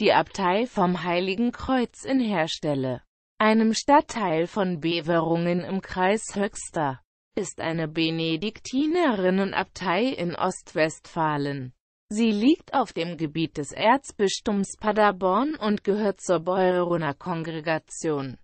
die Abtei vom Heiligen Kreuz in Herstelle, einem Stadtteil von Beverungen im Kreis Höxter, ist eine Benediktinerinnenabtei in Ostwestfalen. Sie liegt auf dem Gebiet des Erzbistums Paderborn und gehört zur Beuroner Kongregation.